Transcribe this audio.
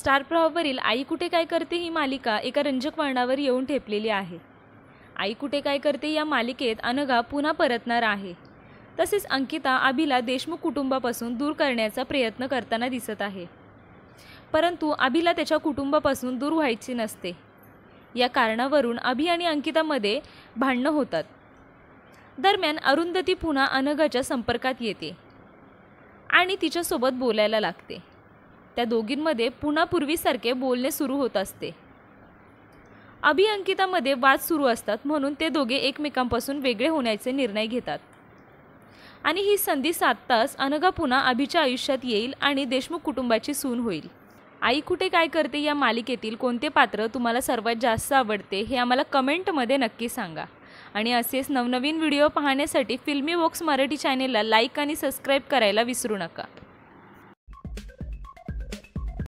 star प्रवावरील आई कुठे काय करते ही मालिका एका रंजक वळणावर येऊन ठेपलेली आहे आई कुठे काय करते या मालिकेत अनघा पुन्हा परतणार आहे तसेच अंकिता आभीला देशमुख कुटुंबापासून दूर करण्याचा प्रयत्न करताना दिसत आहे परंतु अभिला त्याच्या कुटुंबापासून दूर व्हायची नसते या कारणावरून अभि आणि अंकितामध्ये भांडणं होतात दरम्यान अरुंधती पुन्हा अनघाच्या संपर्कात येते आणि तिच्यासोबत बोलायला लागते त्या दोघींमध्ये पुन्हा पूर्वीसारखे बोलणे सुरू होत असते अभिअंकितामध्ये वाद सुरू असतात म्हणून ते दोघे एकमेकांपासून वेगळे होण्याचे निर्णय घेतात आणि ही संधी तास अनघा पुन्हा अभिच्या आयुष्यात येईल आणि देशमुख कुटुंबाची सून होईल आई कुठे काय करते या मालिकेतील कोणते पात्र तुम्हाला सर्वात जास्त आवडते हे आम्हाला कमेंटमध्ये नक्की सांगा आणि असेच नवनवीन व्हिडिओ पाहण्यासाठी फिल्मी वॉक्स मराठी चॅनेलला लाईक आणि सबस्क्राईब करायला विसरू नका